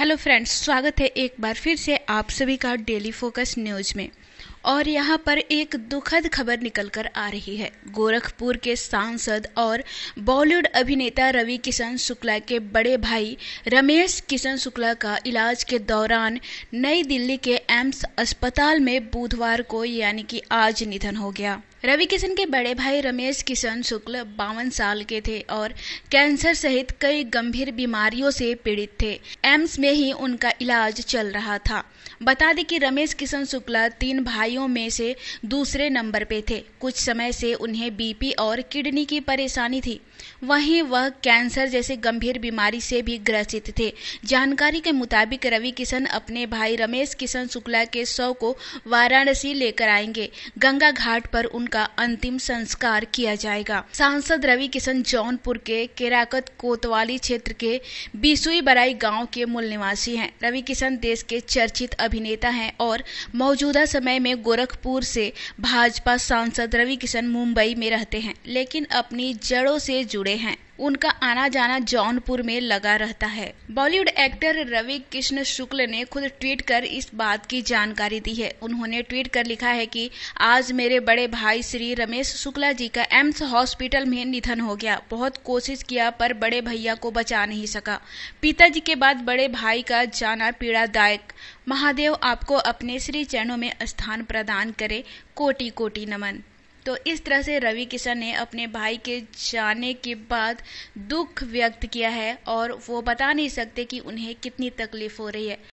hello friends स्वागत है एक बार फिर से आप सभी का डेली फोकस न्यूज में और यहाँ पर एक दुखद खबर निकल कर आ रही है गोरखपुर के सांसद और बॉलीवुड अभिनेता रवि किशन शुक्ला के बड़े भाई रमेश किशन शुक्ला का इलाज के दौरान नई दिल्ली के एम्स अस्पताल में बुधवार को यानी कि आज निधन हो गया रवि किशन के बड़े भाई रमेश किशन शुक्ल बावन साल के थे और कैंसर सहित कई गंभीर बीमारियों से पीड़ित थे एम्स में ही उनका इलाज चल रहा था बता दें कि रमेश किशन शुक्ला तीन भाइयों में से दूसरे नंबर पे थे कुछ समय से उन्हें बीपी और किडनी की परेशानी थी वहीं वह कैंसर जैसे गंभीर बीमारी से भी ग्रसित थे जानकारी के मुताबिक रवि किशन अपने भाई रमेश किशन शुक्ला के शव को वाराणसी लेकर आएंगे गंगा घाट पर उन उनका अंतिम संस्कार किया जाएगा सांसद रवि किशन जौनपुर के केराकत कोतवाली क्षेत्र के बीसुई बराई गांव के मूल निवासी हैं रवि किशन देश के चर्चित अभिनेता हैं और मौजूदा समय में गोरखपुर से भाजपा सांसद रवि किशन मुंबई में रहते हैं लेकिन अपनी जड़ों से जुड़े हैं उनका आना जाना जौनपुर में लगा रहता है बॉलीवुड एक्टर रवि कृष्ण शुक्ल ने खुद ट्वीट कर इस बात की जानकारी दी है उन्होंने ट्वीट कर लिखा है कि आज मेरे बड़े भाई श्री रमेश शुक्ला जी का एम्स हॉस्पिटल में निधन हो गया बहुत कोशिश किया पर बड़े भैया को बचा नहीं सका पिताजी के बाद बड़े भाई का जाना पीड़ादायक महादेव आपको अपने श्री चरणों में स्थान प्रदान करे कोटि कोटि नमन तो इस तरह से रवि किशन ने अपने भाई के जाने के बाद दुख व्यक्त किया है और वो बता नहीं सकते कि उन्हें कितनी तकलीफ हो रही है